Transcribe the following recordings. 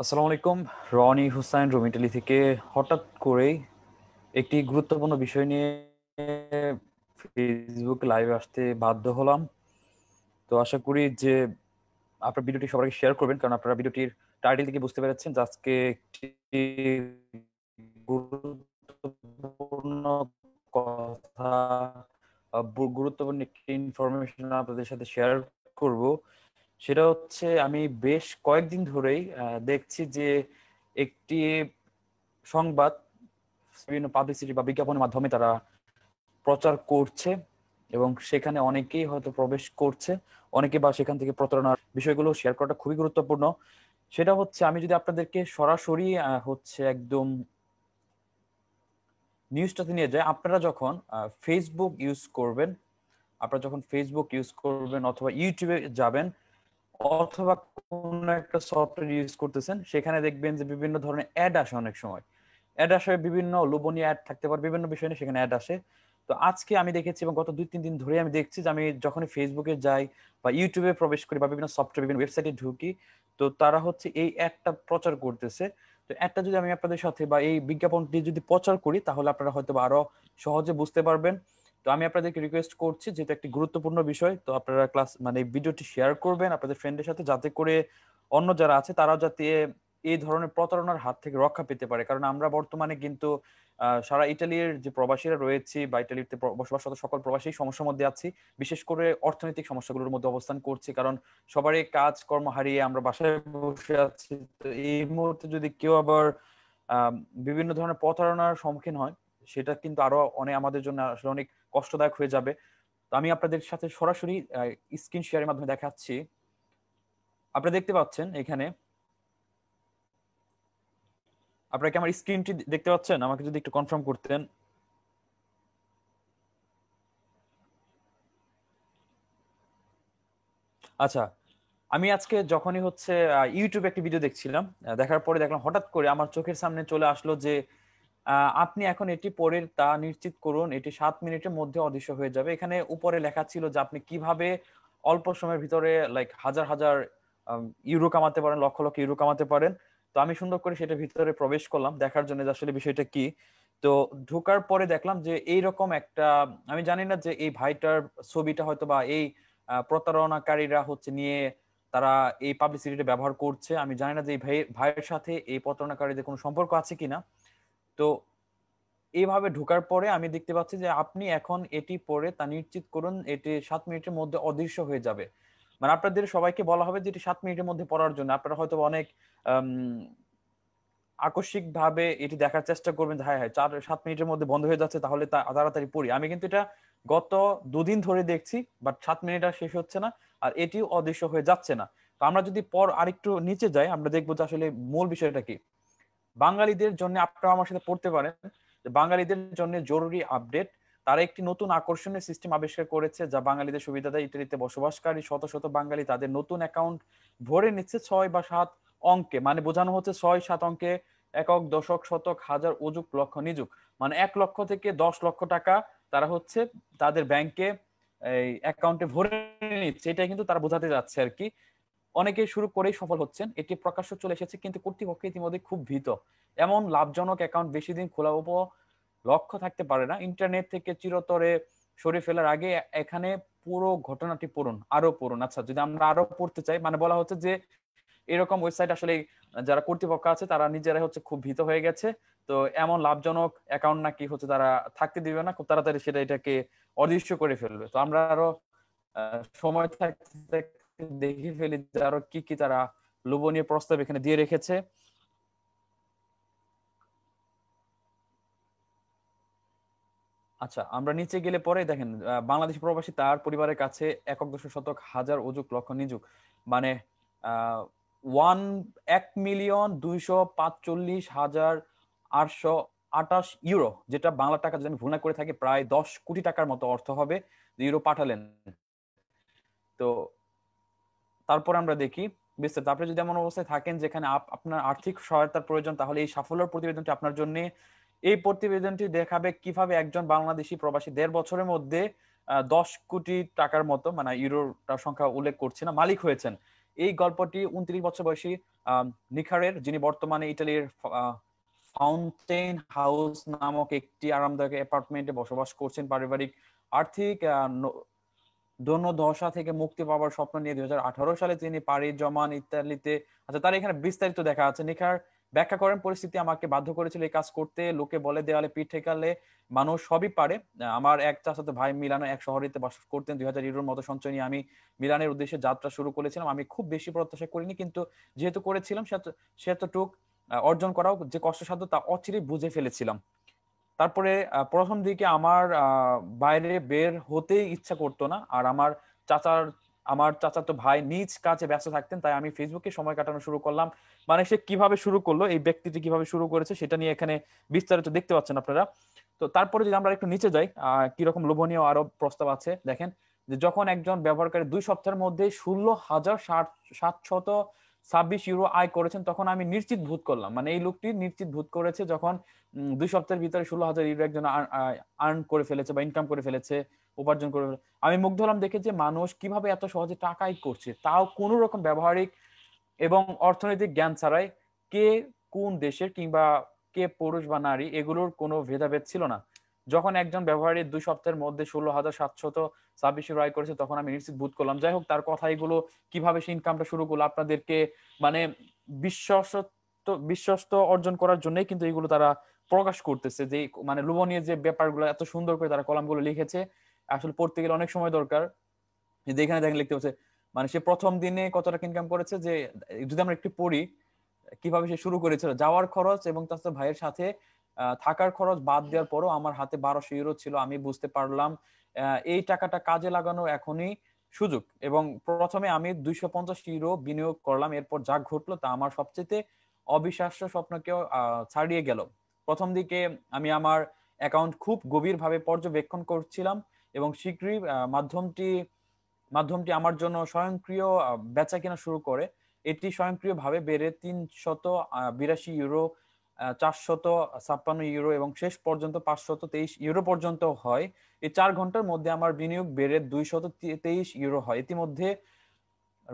আসসালামু আলাইকুম রনি হুসাইন রুমিটালি থেকে হঠাৎ করেই একটি গুরুত্বপূর্ণ বিষয় নিয়ে ফেসবুক লাইভে আসতে বাধ্য হলাম তো আশা করি যে আপনার ভিডিওটি সবাইকে শেয়ার করবেন কারণ আপনারা ভিডিওটির টাইটেল থেকে বুঝতে পেরেছেন যে আজকে একটি গুরুত্বপূর্ণ কথা গুরুত্বপূর্ণ একটি ইনফরমেশন আপনাদের সাথে শেয়ার করব সেটা হচ্ছে আমি বেশ কয়েকদিন ধরেই দেখছি যে একটি সংবাদ বিভিন্ন পাবলিসিটি বা বিজ্ঞাপনের মাধ্যমে তারা প্রচার করছে এবং সেখানে অনেকেই হয়তো প্রবেশ করছে অনেকে বা সেখান থেকে প্রতারণার বিষয়গুলো শেয়ার করাটা খুবই গুরুত্বপূর্ণ সেটা হচ্ছে আমি যদি আপনাদেরকে সরাসরি হচ্ছে একদম নিউজটাতে নিয়ে যাই আপনারা যখন ফেসবুক ইউজ করবেন আপনারা যখন ফেসবুক ইউজ করবেন অথবা ইউটিউবে যাবেন অথবা কোন একটা সফটওয়্যার ইউজ করতেছেন সেখানে দেখবেন যে বিভিন্ন ধরনের অ্যাড আসে অনেক সময় অ্যাড আসে বিভিন্ন লোভনীয় অ্যাড থাকতে পারে বিভিন্ন বিষয় নিয়ে সেখানে অ্যাড আসে তো আজকে আমি দেখেছি এবং গত দুই তিন দিন ধরে আমি দেখছি যে আমি যখনই ফেসবুকে যাই বা ইউটিউবে প্রবেশ করি বা বিভিন্ন সফটওয়্যার বিভিন্ন ওয়েবসাইটে ঢুকি তো তারা হচ্ছে এই অ্যাডটা প্রচার করতেছে তো অ্যাডটা যদি আমি আপনাদের সাথে বা এই বিজ্ঞাপনটি যদি প্রচার করি তাহলে আপনারা হয়তো আরো সহজে বুঝতে পারবেন তো আমি আপনাদেরকে রিকোয়েস্ট করছি যেহেতু একটি গুরুত্বপূর্ণ বিষয় তো আপনারা ক্লাস মানে ভিডিওটি শেয়ার করবেন আপনাদের ফ্রেন্ডের সাথে যাতে করে অন্য যারা আছে তারাও যাতে এই ধরনের প্রতারণার হাত থেকে রক্ষা পেতে পারে কারণ আমরা বর্তমানে কিন্তু সারা ইটালির যে প্রবাসীরা রয়েছে বা ইটালিতে বসবাসরত সকল প্রবাসী সমস্যার মধ্যে আছি বিশেষ করে অর্থনৈতিক সমস্যাগুলোর মধ্যে অবস্থান করছি কারণ সবারই কাজ কর্ম হারিয়ে আমরা বাসায় বসে আছি তো এই মুহূর্তে যদি কেউ আবার বিভিন্ন ধরনের প্রতারণার সম্মুখীন হয় সেটা কিন্তু আরো অনেক আমাদের জন্য আসলে অনেক কষ্টদায়ক হয়ে যাবে তো আমি আপনাদের সাথে সরাসরি স্ক্রিন শেয়ারের মাধ্যমে দেখাচ্ছি আপনারা দেখতে পাচ্ছেন এখানে আপনারা কি আমার স্ক্রিনটি দেখতে পাচ্ছেন আমাকে যদি একটু কনফার্ম করতেন আচ্ছা আমি আজকে যখনই হচ্ছে ইউটিউবে একটি ভিডিও দেখছিলাম দেখার পরে দেখলাম হঠাৎ করে আমার চোখের সামনে চলে আসলো যে আপনি এখন এটি পরে তা নিশ্চিত করুন এটি সাত মিনিটের মধ্যে অদৃশ্য হয়ে যাবে এখানে উপরে লেখা ছিল যে আপনি কিভাবে অল্প সময়ের ভিতরে লাইক হাজার হাজার ইউরো কামাতে পারেন লক্ষ লক্ষ ইউরো কামাতে পারেন তো আমি সুন্দর করে সেটা ভিতরে প্রবেশ করলাম দেখার জন্য আসলে বিষয়টা কি তো ঢোকার পরে দেখলাম যে এইরকম একটা আমি জানি না যে এই ভাইটার ছবিটা হয়তো বা এই প্রতারণাকারীরা হচ্ছে নিয়ে তারা এই পাবলিসিটিটা ব্যবহার করছে আমি জানি না যে এই ভাইয়ের সাথে এই প্রতারণাকারীদের কোনো সম্পর্ক আছে কিনা তো এইভাবে ঢোকার পরে আমি দেখতে পাচ্ছি যে আপনি এখন এটি পরে তা নিশ্চিত করুন এটি সাত মিনিটের মধ্যে অদৃশ্য হয়ে যাবে মানে আপনাদের সবাইকে বলা হবে যে এটি সাত মিনিটের মধ্যে পড়ার জন্য আপনারা হয়তো অনেক আকস্মিক ভাবে এটি দেখার চেষ্টা করবেন হ্যাঁ হ্যাঁ চার সাত মিনিটের মধ্যে বন্ধ হয়ে যাচ্ছে তাহলে তা তাড়াতাড়ি পড়ি আমি কিন্তু এটা গত দুদিন ধরে দেখছি বাট সাত মিনিট আর শেষ হচ্ছে না আর এটিও অদৃশ্য হয়ে যাচ্ছে না তো আমরা যদি পর আরেকটু নিচে যাই আমরা দেখবো যে আসলে মূল বিষয়টা কি বাঙালিদের জন্য আপনারা আমার সাথে পড়তে পারেন বাঙালিদের জন্য জরুরি আপডেট তারা একটি নতুন আকর্ষণীয় সিস্টেম আবিষ্কার করেছে যা বাঙালিদের সুবিধা দেয় ইটালিতে বসবাসকারী শত শত বাঙালি তাদের নতুন অ্যাকাউন্ট ভরে নিচ্ছে ছয় বা সাত অঙ্কে মানে বোঝানো হচ্ছে ছয় সাত অঙ্কে একক দশক শতক হাজার অযুক লক্ষ নিযুক মানে এক লক্ষ থেকে দশ লক্ষ টাকা তারা হচ্ছে তাদের ব্যাংকে এই অ্যাকাউন্টে ভরে নিচ্ছে এটাই কিন্তু তারা বোঝাতে যাচ্ছে আর কি অনেকে শুরু করেই সফল হচ্ছেন এটি প্রকাশ্য চলে এসেছে কিন্তু কর্তৃপক্ষ ইতিমধ্যে খুব ভীত এমন লাভজনক অ্যাকাউন্ট বেশি দিন খোলা উপ লক্ষ্য থাকতে পারে না ইন্টারনেট থেকে চিরতরে সরে ফেলার আগে এখানে পুরো ঘটনাটি পূরণ আরো পূরণ আচ্ছা যদি আমরা আরো পড়তে চাই মানে বলা হচ্ছে যে এরকম ওয়েবসাইট আসলে যারা কর্তৃপক্ষ আছে তারা নিজেরাই হচ্ছে খুব ভীত হয়ে গেছে তো এমন লাভজনক অ্যাকাউন্ট নাকি হচ্ছে তারা থাকতে দিবে না খুব তাড়াতাড়ি সেটা এটাকে অদৃশ্য করে ফেলবে তো আমরা আরো সময় থাকতে দেখে ফেলি আরো কি কি তারা লোভনীয় প্রস্তাব এখানে দিয়ে রেখেছে আচ্ছা আমরা নিচে গেলে পরে দেখেন বাংলাদেশ প্রবাসী তার পরিবারের কাছে একক দশ শতক হাজার অজুক লক্ষ নিযুক মানে ওয়ান এক মিলিয়ন দুইশো পাঁচচল্লিশ হাজার আটশো আটাশ ইউরো যেটা বাংলা টাকা যদি আমি ভুল না করে থাকি প্রায় দশ কোটি টাকার মতো অর্থ হবে ইউরো পাঠালেন তো তারপর আমরা দেখি বিস্তারিত আপনি যদি এমন অবস্থায় থাকেন যেখানে আপনার আর্থিক সহায়তার প্রয়োজন তাহলে এই সাফল্যের প্রতিবেদনটি আপনার জন্য এই প্রতিবেদনটি দেখাবে কিভাবে একজন বাংলাদেশি প্রবাসী দেড় বছরের মধ্যে দশ কোটি টাকার মতো মানে ইউরোর সংখ্যা উল্লেখ করছে না মালিক হয়েছেন এই গল্পটি উনত্রিশ বছর বয়সী নিখারের যিনি বর্তমানে ইটালির ফাউন্টেন হাউস নামক একটি আরামদায়ক অ্যাপার্টমেন্টে বসবাস করছেন পারিবারিক আর্থিক দশা থেকে মুক্তি পাওয়ার স্বপ্ন নিয়ে দুই সালে তিনি পারি জমান ইত্যাদিতে আচ্ছা তার এখানে বিস্তারিত দেখা আছে নিখার ব্যাখ্যা করেন পরিস্থিতি আমাকে বাধ্য করেছিল এই কাজ করতে লোকে বলে দেওয়ালে পিঠ ঠেকালে মানুষ সবই পারে আমার এক চাচাতো ভাই মিলানো এক শহরেতে বাস করতেন দুই হাজার ইউরোর মতো সঞ্চয় নিয়ে আমি মিলানের উদ্দেশ্যে যাত্রা শুরু করেছিলাম আমি খুব বেশি প্রত্যাশা করিনি কিন্তু যেহেতু করেছিলাম সে টুক অর্জন করাও যে কষ্টসাধ্য তা অচিরে বুঝে ফেলেছিলাম তারপরে প্রথম দিকে আমার বাইরে বের হতেই ইচ্ছা করতো না আর আমার চাচার আমার তো ভাই নিজ কাজে ব্যস্ত থাকতেন তাই আমি ফেসবুকে সময় কাটানো শুরু করলাম মানে সে কিভাবে শুরু করলো এই ব্যক্তিটি কিভাবে শুরু করেছে সেটা নিয়ে এখানে বিস্তারিত দেখতে পাচ্ছেন আপনারা তো তারপরে যদি আমরা একটু নিচে যাই কিরকম লোভনীয় আরো প্রস্তাব আছে দেখেন যে যখন একজন ব্যবহারকারী দুই সপ্তাহের মধ্যে ষোলো হাজার ষাট সাতশত ছাব্বিশ ইউরো আয় করেছেন তখন আমি নিশ্চিত ভূত করলাম মানে এই লোকটি নিশ্চিত ভূত করেছে যখন দুই সপ্তাহের ভিতরে ষোলো হাজার ইউরো একজন আর্ন করে ফেলেছে বা ইনকাম করে ফেলেছে উপার্জন করে আমি মুগ্ধ হলাম দেখে যে মানুষ কিভাবে এত সহজে টাকাই করছে তাও কোনো রকম ব্যবহারিক এবং অর্থনৈতিক জ্ঞান ছাড়াই কে কোন দেশের কিংবা কে পুরুষ বা নারী এগুলোর কোনো ভেদাভেদ ছিল না যখন একজন ব্যবহারী দুই সপ্তাহের মধ্যে ষোলো হাজার সাতশত ছাব্বিশ রায় করেছে তখন আমি নিশ্চিত বুধ করলাম যাই হোক তার কথা এগুলো কিভাবে সে ইনকামটা শুরু করলো আপনাদেরকে মানে বিশ্বস্ত বিশ্বস্ত অর্জন করার জন্যই কিন্তু এগুলো তারা প্রকাশ করতেছে যে মানে লোভনীয় যে ব্যাপারগুলো এত সুন্দর করে তারা কলামগুলো লিখেছে আসলে পড়তে গেলে অনেক সময় দরকার যে এখানে দেখেন লিখতে হচ্ছে মানে সে প্রথম দিনে কত টাকা ইনকাম করেছে যে যদি আমরা একটু পড়ি কিভাবে সে শুরু করেছিল যাওয়ার খরচ এবং তার ভাইয়ের সাথে থাকার খরচ বাদ দেওয়ার পরও আমার হাতে বারোশো ইউরো ছিল আমি বুঝতে পারলাম এই টাকাটা কাজে লাগানোর এখনই সুযোগ এবং প্রথমে আমি দুইশো পঞ্চাশ ইউরো বিনিয়োগ করলাম এরপর যা ঘটলো তা আমার সবচেয়ে অবিশ্বাস্য স্বপ্নকেও ছাড়িয়ে গেল প্রথম দিকে আমি আমার অ্যাকাউন্ট খুব গভীরভাবে পর্যবেক্ষণ করছিলাম এবং শীঘ্রই মাধ্যমটি মাধ্যমটি আমার জন্য স্বয়ংক্রিয় বেচা কেনা শুরু করে এটি স্বয়ংক্রিয়ভাবে বেড়ে তিনশত বিরাশি ইউরো চারশত ছাপ্পান্ন ইউরো এবং শেষ পর্যন্ত পাঁচশত তেইশ ইউরো পর্যন্ত হয় এই চার ঘন্টার মধ্যে আমার বিনিয়োগ বেড়ে দুইশত তেইশ ইউরো হয় ইতিমধ্যে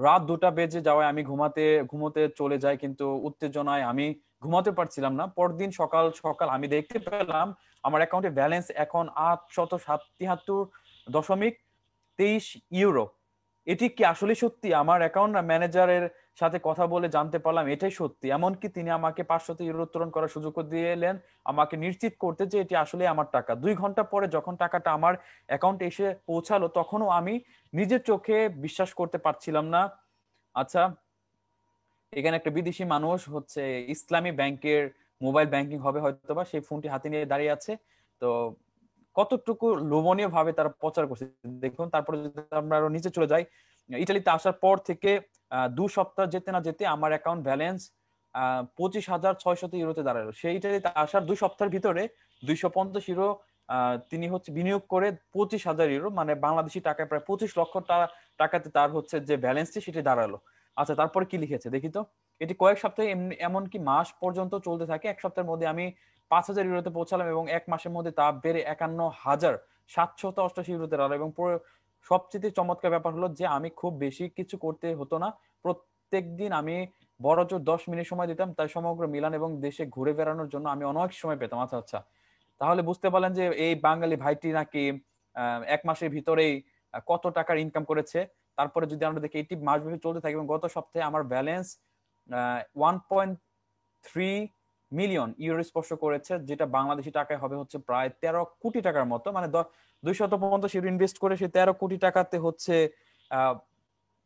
রাত দুটা বেজে যাওয়ায় আমি ঘুমাতে ঘুমোতে চলে যাই কিন্তু উত্তেজনায় আমি ঘুমাতে পারছিলাম না পরদিন সকাল সকাল আমি দেখতে পেলাম আমার অ্যাকাউন্টে ব্যালেন্স এখন আটশত সাতিয়াত্তর দশমিক তেইশ ইউরো এটি কি আসলে সত্যি আমার অ্যাকাউন্ট ম্যানেজারের সাথে কথা বলে জানতে পারলাম এটাই সত্যি এমনকি তিনি আমাকে পাঁচশো ইউরো উত্তোলন করার সুযোগ দিয়ে এলেন আমাকে নিশ্চিত করতে যে এটি আসলে আমার টাকা দুই ঘন্টা পরে যখন টাকাটা আমার অ্যাকাউন্টে এসে পৌঁছালো তখনও আমি নিজের চোখে বিশ্বাস করতে পারছিলাম না আচ্ছা এখানে একটা বিদেশি মানুষ হচ্ছে ইসলামী ব্যাংকের মোবাইল ব্যাংকিং হবে হয়তো বা সেই ফোনটি হাতে নিয়ে দাঁড়িয়ে আছে তো কতটুকু লোভনীয় ভাবে তারা প্রচার করছে দেখুন তারপরে যদি আমরা আরো নিচে চলে যাই ইটালিতে আসার পর থেকে দু সপ্তাহ যেতে না যেতে আমার অ্যাকাউন্ট ব্যালেন্স পঁচিশ হাজার ছয়শত ইউরোতে দাঁড়ালো সেইটাই আসার দুই সপ্তাহের ভিতরে দুইশো পঞ্চাশ ইউরো তিনি হচ্ছে বিনিয়োগ করে পঁচিশ হাজার ইউরো মানে বাংলাদেশি টাকায় প্রায় পঁচিশ লক্ষ টাকাতে তার হচ্ছে যে ব্যালেন্সটি সেটি দাঁড়ালো আচ্ছা তারপরে কি লিখেছে দেখি তো এটি কয়েক সপ্তাহে এমনকি মাস পর্যন্ত চলতে থাকে এক সপ্তাহের মধ্যে আমি পাঁচ হাজার ইউরোতে পৌঁছালাম এবং এক মাসের মধ্যে তা বেড়ে একান্ন হাজার সাতশত অষ্টাশি ইউরোতে দাঁড়ালো এবং সবচেয়ে চমৎকার ব্যাপার হলো যে আমি খুব বেশি কিছু করতে হতো না প্রত্যেকদিন আমি বড় জোর দশ মিনিট সময় দিতাম তাই সমগ্র মিলান এবং দেশে ঘুরে বেড়ানোর জন্য আমি অনেক সময় পেতাম আচ্ছা আচ্ছা তাহলে বুঝতে পারলেন যে এই বাঙালি ভাইটি নাকি এক মাসের ভিতরেই কত টাকার ইনকাম করেছে তারপরে যদি আমরা দেখি এটি মাস ব্যাপী চলতে থাকে এবং গত সপ্তাহে আমার balance one point three million euro স্পর্শ করেছে যেটা বাংলাদেশি টাকায় হবে হচ্ছে প্রায় তেরো কোটি টাকার মতো মানে শত পর্যন্ত ইউরো ইনভেস্ট করে সেই তেরো কোটি টাকাতে হচ্ছে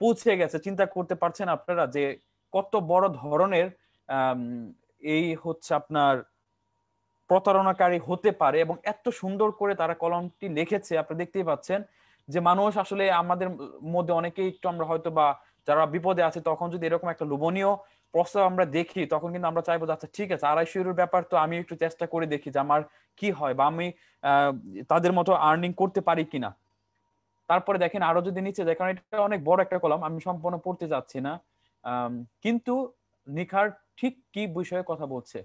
পৌঁছে গেছে চিন্তা করতে পারছেন আপনারা যে কত বড় ধরনের এই হচ্ছে আপনার প্রতারণাকারী হতে পারে এবং এত সুন্দর করে তারা কলমটি লিখেছে আপনি দেখতেই পাচ্ছেন যে মানুষ আসলে আমাদের মধ্যে অনেকেই একটু আমরা হয়তো বা যারা বিপদে আছে তখন যদি এরকম একটা লোভনীয় প্রস্তাব আমরা দেখি তখন কিন্তু আমরা চাইবো আচ্ছা ঠিক আছে আড়াইশো ইউরোর ব্যাপার তো আমি একটু চেষ্টা করে দেখি যে আমার কি হয় বা আমি তাদের মতো আর্নিং করতে পারি কিনা তারপরে দেখেন আরো যদি নিচে দেখেন এটা অনেক বড় একটা কলম আমি সম্পূর্ণ পড়তে যাচ্ছি না কিন্তু নিখার ঠিক কি বিষয়ে কথা বলছে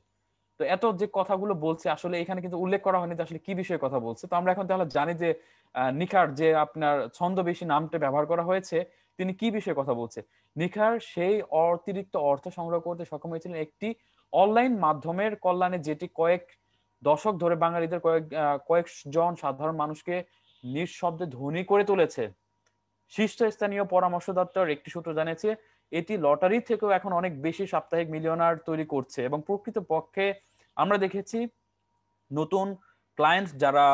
তো এত যে কথাগুলো বলছে আসলে এখানে কিন্তু উল্লেখ করা হয়নি যে আসলে কি বিষয়ে কথা বলছে তো আমরা এখন তাহলে জানি যে নিখার যে আপনার ছন্দ বেশি নামটা ব্যবহার করা হয়েছে তিনি কি বিষয়ে কথা বলছে নিখার সেই অতিরিক্ত অর্থ সংগ্রহ করতে সক্ষম হয়েছিলেন একটি অনলাইন মাধ্যমের কল্যাণে যেটি কয়েক দশক ধরে বাঙালিদের কয়েক কয়েকজন সাধারণ মানুষকে নিঃশব্দে ধ্বনি করে তুলেছে স্থানীয় পরামর্শ দপ্তর একটি সূত্র জানিয়েছে এটি লটারি থেকেও এখন অনেক বেশি সাপ্তাহিক মিলিয়নার তৈরি করছে এবং প্রকৃত পক্ষে আমরা দেখেছি নতুন ক্লায়েন্ট যারা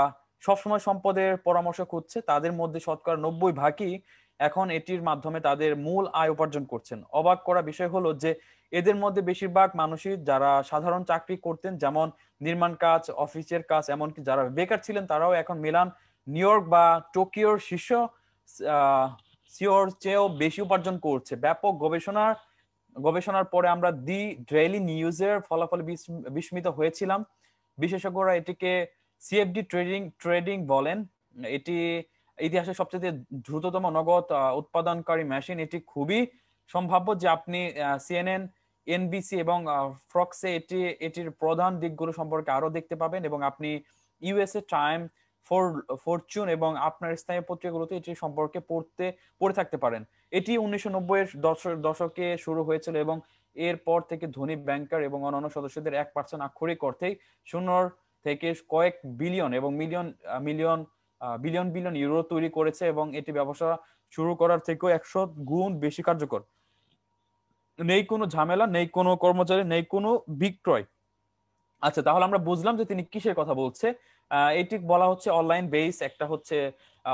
সবসময় সম্পদের পরামর্শ করছে তাদের মধ্যে শতকরা নব্বই ভাগই এখন এটির মাধ্যমে তাদের মূল আয় উপার্জন করছেন অবাক করা বিষয় হলো যে এদের মধ্যে বেশিরভাগ মানুষই যারা সাধারণ চাকরি করতেন যেমন নির্মাণ কাজ অফিসের কাজ এমনকি যারা বেকার ছিলেন তারাও এখন মিলান নিউ ইয়র্ক বা টোকিওর শীর্ষ সিওর চেয়েও বেশি উপার্জন করছে ব্যাপক গবেষণার গবেষণার পরে আমরা দি ডেইলি নিউজের ফলাফলে বিস্মিত হয়েছিলাম বিশেষজ্ঞরা এটিকে সিএফডি ট্রেডিং ট্রেডিং বলেন এটি ইতিহাসের সবচেয়ে দ্রুততম নগদ উৎপাদনকারী মেশিন এটি খুবই সম্ভাব্য যে আপনি সিএনএন এনবিসি এবং ফ্রক্সে এটি এটির প্রধান দিকগুলো সম্পর্কে আরো দেখতে পাবেন এবং আপনি ইউএসএ টাইম ফরচুন এবং আপনার স্থানীয় পত্রিকাগুলোতে এটি সম্পর্কে পড়তে পড়ে থাকতে পারেন এটি উনিশশো নব্বইয়ের দশকে শুরু হয়েছিল এবং এরপর থেকে ধনী ব্যাংকার এবং অন্যান্য সদস্যদের এক পার্সেন্ট আক্ষরিক অর্থেই শূন্যর থেকে কয়েক বিলিয়ন এবং million million billion billion euro তৈরি করেছে এবং এটি ব্যবসা শুরু করার থেকেও একশো গুণ বেশি কার্যকর নেই কোনো ঝামেলা নেই কোনো কর্মচারী নেই কোনো বিক্রয় আচ্ছা তাহলে আমরা বুঝলাম যে তিনি কিসের কথা বলছে এটি বলা হচ্ছে অনলাইন বেস একটা হচ্ছে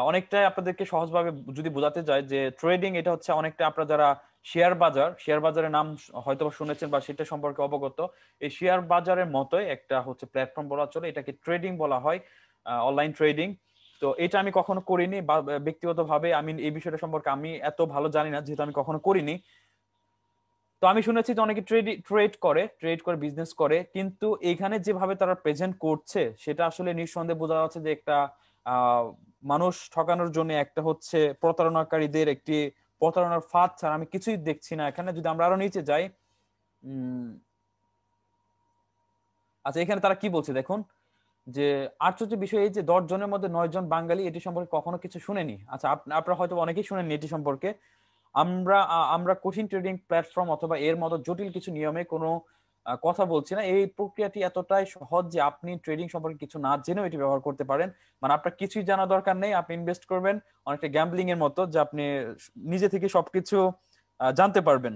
অনেকটাই আপনাদেরকে সহজভাবে যদি বোঝাতে যায় যে ট্রেডিং এটা হচ্ছে অনেকটা আপনারা যারা শেয়ার বাজার শেয়ার বাজারের নাম হয়তো শুনেছেন বা সেটা সম্পর্কে অবগত এই শেয়ার বাজারের মতোই একটা হচ্ছে প্ল্যাটফর্ম বলা চলে এটাকে ট্রেডিং বলা হয় অনলাইন ট্রেডিং তো এটা আমি কখনো করিনি বা ব্যক্তিগতভাবে আমি এই বিষয়টা সম্পর্কে আমি এত ভালো জানি না যেহেতু আমি কখনো করিনি তো আমি শুনেছি যে অনেকে ট্রেড ট্রেড করে ট্রেড করে বিজনেস করে কিন্তু এখানে যেভাবে তারা প্রেজেন্ট করছে সেটা আসলে নিঃসন্দেহে বোঝা যাচ্ছে যে একটা মানুষ ঠকানোর জন্য একটা হচ্ছে প্রতারণাকারীদের একটি প্রতারণার ফাঁদ ছাড়া আমি কিছুই দেখছি না এখানে যদি আমরা আরো নিচে যাই আচ্ছা এখানে তারা কি বলছে দেখুন যে আশ্চর্য বিষয় এই যে দশ জনের মধ্যে নয় জন বাঙালি এটি সম্পর্কে কখনো কিছু শুনেনি আচ্ছা আপনারা হয়তো অনেকেই শুনেননি এটি সম্পর্কে আমরা আমরা কঠিন ট্রেডিং প্ল্যাটফর্ম অথবা এর মতো জটিল কিছু নিয়মে কোনো কথা বলছি না এই প্রক্রিয়াটি এতটাই সহজ যে আপনি ট্রেডিং সম্পর্কে কিছু না জেনেও এটি ব্যবহার করতে পারেন মানে আপনার কিছুই জানা দরকার নেই আপনি ইনভেস্ট করবেন অনেকটা গ্যাম্বলিং এর মতো যে আপনি নিজে থেকে সবকিছু জানতে পারবেন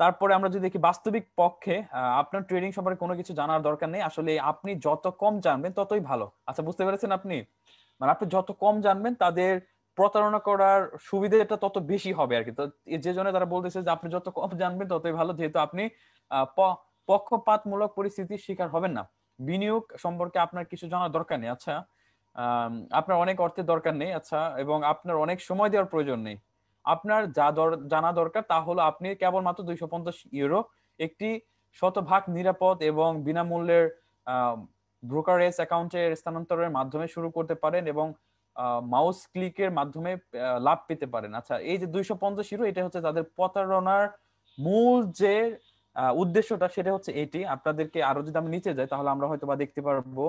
তারপরে আমরা যদি দেখি বাস্তবিক পক্ষে আপনার ট্রেডিং সম্পর্কে কোনো কিছু জানার দরকার নেই আসলে আপনি যত কম জানবেন ততই ভালো আচ্ছা বুঝতে পেরেছেন আপনি মানে আপনি যত কম জানবেন তাদের প্রতারণা করার সুবিধাটা তত বেশি হবে আর কি তো যে জন্য তারা বলতেছে যে আপনি যত কম জানবেন ততই ভালো যেহেতু আপনি পক্ষপাতমূলক পরিস্থিতির শিকার হবেন না বিনিয়োগ সম্পর্কে আপনার কিছু জানার দরকার নেই আচ্ছা আপনার অনেক অর্থের দরকার নেই আচ্ছা এবং আপনার অনেক সময় দেওয়ার প্রয়োজন নেই আপনার যা জানা দরকার তা হলো আপনি কেবলমাত্র দুইশো পঞ্চাশ ইউরো একটি শতভাগ নিরাপদ এবং বিনামূল্যের ব্রোকারেজ অ্যাকাউন্টে স্থানান্তরের মাধ্যমে শুরু করতে পারেন এবং মাউস ক্লিকের মাধ্যমে লাভ পেতে পারেন আচ্ছা এই যে দুইশো পঞ্চাশ ইউরো এটা হচ্ছে তাদের প্রতারণার মূল যে উদ্দেশ্যটা সেটা হচ্ছে এটি আপনাদেরকে আরো যদি আমি নিচে যাই তাহলে আমরা হয়তো বা দেখতে পারবো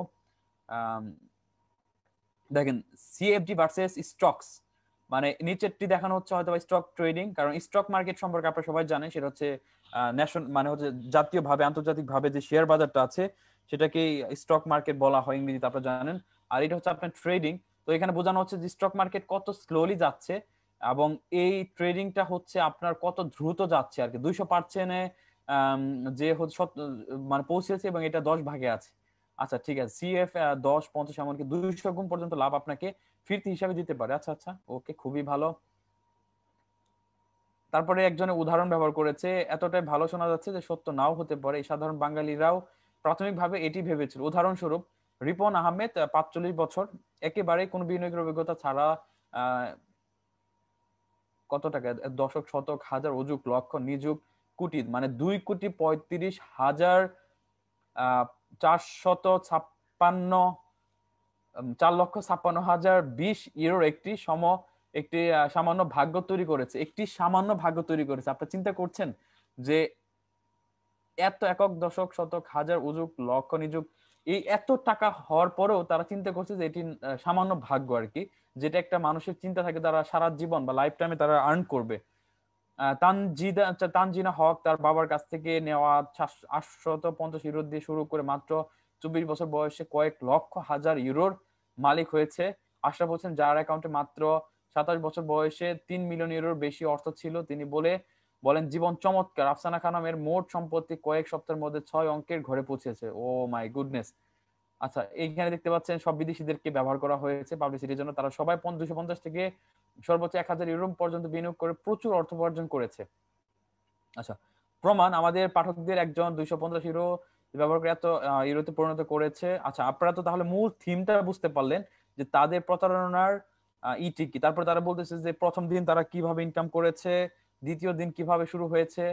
দেখেন সিএফডি ভার্সেস স্টকস মানে নিচেরটি দেখানো হচ্ছে হয়তো স্টক ট্রেডিং কারণ স্টক মার্কেট সম্পর্কে আপনারা সবাই জানেন সেটা হচ্ছে ন্যাশন মানে হচ্ছে জাতীয়ভাবে আন্তর্জাতিকভাবে যে শেয়ার বাজারটা আছে সেটাকে স্টক মার্কেট বলা হয় ইংরেজিতে আপনারা জানেন আর এটা হচ্ছে আপনার ট্রেডিং তো এখানে বোঝানো হচ্ছে যে স্টক মার্কেট কত স্লোলি যাচ্ছে এবং এই ট্রেডিংটা হচ্ছে আপনার কত দ্রুত যাচ্ছে আর কি দুইশো পার্সেন্টে যে মানে পৌঁছেছে এবং এটা দশ ভাগে আছে আচ্ছা ঠিক আছে সিএফ দশ পঞ্চাশ এমনকি দুইশো গুণ পর্যন্ত লাভ আপনাকে ফিরতি হিসাবে দিতে পারে আচ্ছা আচ্ছা ওকে খুবই ভালো তারপরে একজনের উদাহরণ ব্যবহার করেছে এতটাই ভালো শোনা যাচ্ছে যে সত্য নাও হতে পারে সাধারণ বাঙালিরাও প্রাথমিকভাবে এটি ভেবেছিল উদাহরণস্বরূপ রিপন আহমেদ পাঁচচল্লিশ বছর একেবারে কোন বিনিয়োগের অভিজ্ঞতা ছাড়া কত টাকা দশক শতক হাজার অযুগ লক্ষ নিযুগ কোটি মানে দুই কোটি পঁয়ত্রিশ হাজার চার শত ছাপ্পান্ন চার লক্ষ ছাপ্পান্ন হাজার বিশ ইউরোর একটি সম একটি সামান্য ভাগ্য তৈরি করেছে একটি সামান্য ভাগ্য তৈরি করেছে আপনি চিন্তা করছেন যে এত একক দশক শতক হাজার উযুগ লক্ষ নিযুগ এই এত টাকা হওয়ার পরেও তারা চিন্তা করছে যে এটি সামান্য ভাগ্য আর কি যেটা একটা মানুষের চিন্তা থাকে তারা সারা জীবন বা লাইফ টাইমে তারা আর্ন করবে তানজিদা তানজিনা হক তার বাবার কাছ থেকে নেওয়া আটশত পঞ্চাশ ইউরো দিয়ে শুরু করে মাত্র চব্বিশ বছর বয়সে কয়েক লক্ষ হাজার ইউরোর মালিক হয়েছে আশরাফ হোসেন যার অ্যাকাউন্টে মাত্র সাতাশ বছর বয়সে তিন মিলিয়ন ইউরোর বেশি অর্থ ছিল তিনি বলে বলেন জীবন চমৎকার আফসানা খানমের মোট সম্পত্তি কয়েক সপ্তাহের মধ্যে ছয় অঙ্কের ঘরে পৌঁছেছে ও মাই গুডনেস আচ্ছা এইখানে দেখতে পাচ্ছেন সব বিদেশিদেরকে ব্যবহার করা হয়েছে পাবলিসিটির জন্য তারা সবাই দুশো পঞ্চাশ থেকে সর্বোচ্চ এক হাজার ইউরো পর্যন্ত বিনিয়োগ করে প্রচুর অর্থ উপার্জন করেছে আচ্ছা প্রমাণ আমাদের পাঠকদের একজন দুইশো পঞ্চাশ ইউরো ব্যবহার করে এত ইউরোতে পরিণত করেছে আচ্ছা আপনারা তো তাহলে মূল থিমটা বুঝতে পারলেন যে তাদের প্রতারণার ই কি তারপরে তারা বলতেছে যে প্রথম দিন তারা কিভাবে ইনকাম করেছে দ্বিতীয় দিন কিভাবে শুরু হয়েছে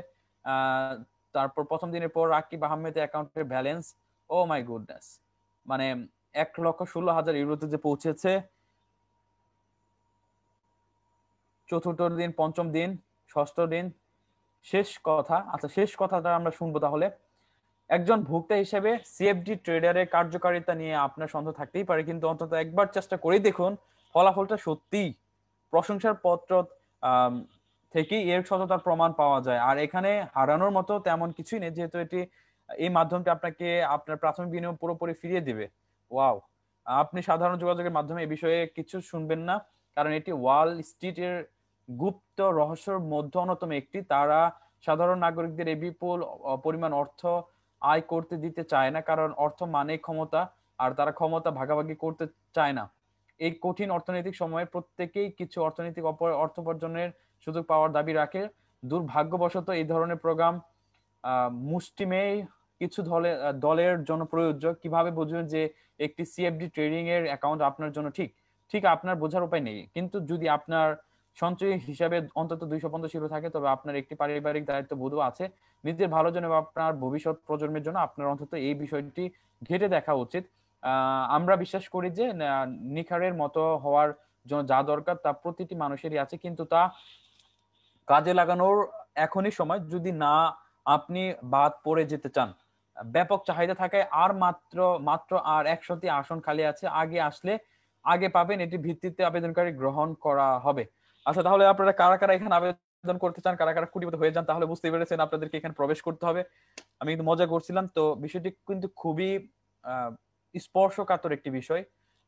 তারপর প্রথম দিনের পর রাকিব আহমেদের অ্যাকাউন্টের ব্যালেন্স ও মাই গুডনেস মানে এক লক্ষ ষোলো হাজার ইউরোতে যে পৌঁছেছে চতুর্থ দিন পঞ্চম দিন ষষ্ঠ দিন শেষ কথা আচ্ছা শেষ কথাটা আমরা শুনবো তাহলে একজন ভোক্তা হিসেবে সিএফডি ট্রেডারের কার্যকারিতা নিয়ে আপনার সন্দেহ থাকতেই পারে কিন্তু অন্তত একবার চেষ্টা করেই দেখুন ফলাফলটা সত্যি প্রশংসার পত্র থেকেই এর সততার প্রমাণ পাওয়া যায় আর এখানে হারানোর মতো তেমন কিছুই নেই যেহেতু এটি এই মাধ্যমটি আপনাকে আপনার প্রাথমিক বিনিয়োগ পুরোপুরি ফিরিয়ে দিবে ওয়াও আপনি সাধারণ যোগাযোগের মাধ্যমে এ বিষয়ে কিছু শুনবেন না কারণ এটি ওয়াল স্ট্রিটের গুপ্ত রহস্যের মধ্যে অন্যতম একটি তারা সাধারণ নাগরিকদের এ বিপুল পরিমাণ অর্থ আয় করতে দিতে চায় না কারণ অর্থ মানে ক্ষমতা আর তারা ক্ষমতা ভাগাভাগি করতে চায় না এই কঠিন অর্থনৈতিক সময়ে প্রত্যেকেই কিছু অর্থনৈতিক অর্থ উপার্জনের সুযোগ পাওয়ার দাবি রাখে দুর্ভাগ্যবশত এই ধরনের প্রোগ্রাম মুষ্টিমেয় কিছু দলে দলের জন্য প্রযোজ্য কিভাবে বুঝবেন যে একটি সিএফডি ট্রেডিং এর অ্যাকাউন্ট আপনার জন্য ঠিক ঠিক আপনার বোঝার উপায় নেই কিন্তু যদি আপনার সঞ্চয় হিসাবে অন্তত দুইশো পঞ্চাশ ইউরো থাকে তবে আপনার একটি পারিবারিক দায়িত্ব বোধও আছে নিজের ভালো জন্য আপনার ভবিষ্যৎ প্রজন্মের জন্য আপনার অন্তত এই বিষয়টি ঘেটে দেখা উচিত আমরা বিশ্বাস করি যে নিখারের মতো হওয়ার যা দরকার তা প্রতিটি মানুষেরই আছে কিন্তু তা কাজে লাগানোর এখনই সময় যদি না আপনি বাদ পড়ে যেতে চান ব্যাপক চাহিদা থাকায় আর মাত্র মাত্র আর একশোটি আসন খালি আছে আগে আসলে আগে পাবেন এটি ভিত্তিতে আবেদনকারী গ্রহণ করা হবে আচ্ছা তাহলে আপনারা কারা কারা এখানে আবেদন করতে চান কারা কারা কুটিপত হয়ে যান তাহলে বুঝতে পেরেছেন আপনাদেরকে এখানে প্রবেশ করতে হবে আমি কিন্তু মজা করছিলাম তো বিষয়টি কিন্তু খুবই স্পর্শকাতর একটি বিষয়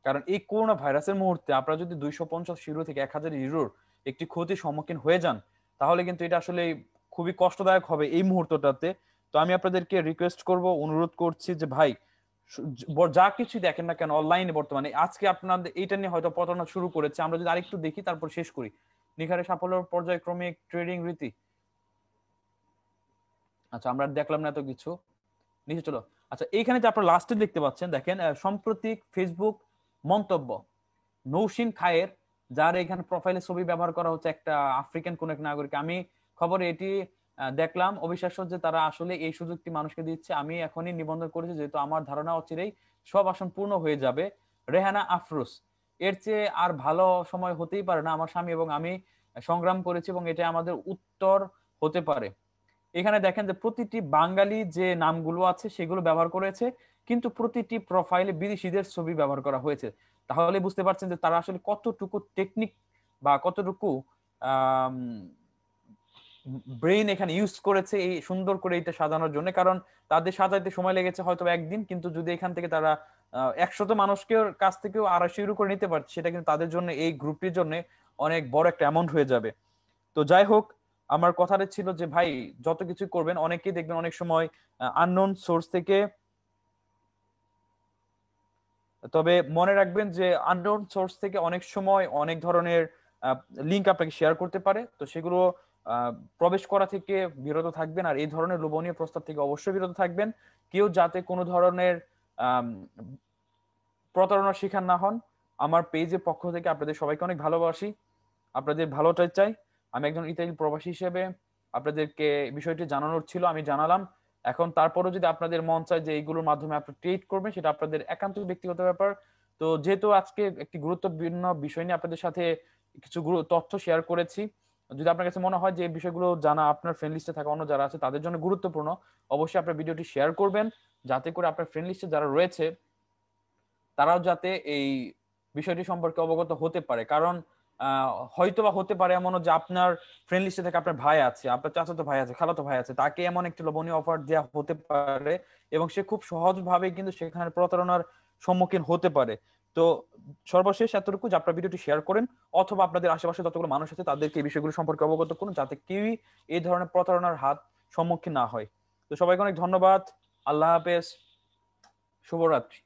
কারণ এই করোনা ভাইরাসের মুহূর্তে আপনারা যদি দুইশো পঞ্চাশ ইউরো থেকে এক হাজার ইউরোর একটি ক্ষতির সম্মুখীন হয়ে যান তাহলে কিন্তু এটা আসলে খুবই কষ্টদায়ক হবে এই মুহূর্তটাতে তো আমি আপনাদেরকে রিকোয়েস্ট করব অনুরোধ করছি যে ভাই যা কিছু দেখেন না কেন অনলাইনে বর্তমানে আজকে আপনাদের এটা নিয়ে হয়তো প্রতারণা শুরু করেছে আমরা যদি আরেকটু দেখি তারপর শেষ করি নিখারে সাফল্য পর্যায়ক্রমিক ট্রেডিং রীতি আচ্ছা আমরা দেখলাম না এত কিছু নিচে চলো আচ্ছা এইখানে যে আপনারা লাস্টে দেখতে পাচ্ছেন দেখেন সম্প্রতি ফেসবুক মন্তব্য নৌসিন খায়ের যার এখানে প্রোফাইলে ছবি ব্যবহার করা হচ্ছে একটা আফ্রিকান কোন এক নাগরিক আমি খবর এটি দেখলাম অবিশ্বাস্য যে তারা আসলে এই সুযোগটি মানুষকে দিচ্ছে আমি এখনই নিবন্ধন করেছি যেহেতু আমার ধারণা অচিরেই সব আসন পূর্ণ হয়ে যাবে রেহানা আফরুস এর চেয়ে আর ভালো সময় হতেই পারে না আমার স্বামী এবং আমি সংগ্রাম করেছি এবং এটা আমাদের উত্তর হতে পারে এখানে দেখেন যে প্রতিটি বাঙালি যে নামগুলো আছে সেগুলো ব্যবহার করেছে কিন্তু প্রতিটি প্রোফাইলে বিদেশিদের ছবি ব্যবহার করা হয়েছে তাহলে বুঝতে পারছেন যে তারা আসলে কতটুকু টেকনিক বা কতটুকু ব্রেইন এখানে ইউজ করেছে এই সুন্দর করে এটা সাজানোর জন্য কারণ তাদের সাজাইতে সময় লেগেছে হয়তো একদিন কিন্তু যদি এখান থেকে তারা একশত মানুষকেও কাছ থেকেও আড়াইশো ইউরো করে নিতে পারছে সেটা কিন্তু তাদের জন্য এই গ্রুপটির জন্য অনেক বড় একটা অ্যামাউন্ট হয়ে যাবে তো যাই হোক আমার কথাটা ছিল যে ভাই যত কিছু করবেন অনেকেই দেখবেন অনেক সময় আননোন সোর্স থেকে তবে মনে রাখবেন যে আনডাউন সোর্স থেকে অনেক সময় অনেক ধরনের লিঙ্ক আপনাকে শেয়ার করতে পারে তো সেগুলো প্রবেশ করা থেকে বিরত থাকবেন আর এই ধরনের লোভনীয় প্রস্তাব থেকে অবশ্যই বিরত থাকবেন কেউ যাতে কোনো ধরনের প্রতারণার শিকার না হন আমার পেজের পক্ষ থেকে আপনাদের সবাইকে অনেক ভালোবাসি আপনাদের ভালোটাই চাই আমি একজন ইতালি প্রবাসী হিসেবে আপনাদেরকে বিষয়টি জানানোর ছিল আমি জানালাম এখন তারপরেও যদি আপনাদের মন চায় যে এইগুলোর মাধ্যমে আপনি ট্রেড করবেন সেটা আপনাদের একান্ত ব্যক্তিগত ব্যাপার তো যেহেতু আজকে একটি গুরুত্বপূর্ণ বিষয় নিয়ে আপনাদের সাথে কিছু তথ্য শেয়ার করেছি যদি আপনার কাছে মনে হয় যে বিষয়গুলো জানা আপনার ফ্রেন্ড লিস্টে থাকা অন্য যারা আছে তাদের জন্য গুরুত্বপূর্ণ অবশ্যই আপনার ভিডিওটি শেয়ার করবেন যাতে করে আপনার ফ্রেন্ড লিস্টে যারা রয়েছে তারাও যাতে এই বিষয়টি সম্পর্কে অবগত হতে পারে কারণ হয়তো বা হতে পারে এমনও যে আপনার ফ্রেন্ড লিস্টে থেকে আপনার ভাই আছে আপনার চাচাতো ভাই আছে খালাতো ভাই আছে তাকে এমন একটি লোভনীয় অফার দেওয়া হতে পারে এবং সে খুব সহজভাবে কিন্তু সেখানে প্রতারণার সম্মুখীন হতে পারে তো সর্বশেষ এতটুকু যে আপনার ভিডিওটি শেয়ার করেন অথবা আপনাদের আশেপাশে যতগুলো মানুষ আছে তাদেরকে এই বিষয়গুলো সম্পর্কে অবগত করুন যাতে কেউই এই ধরনের প্রতারণার হাত সম্মুখীন না হয় তো সবাইকে অনেক ধন্যবাদ আল্লাহ হাফেজ শুভরাত্রি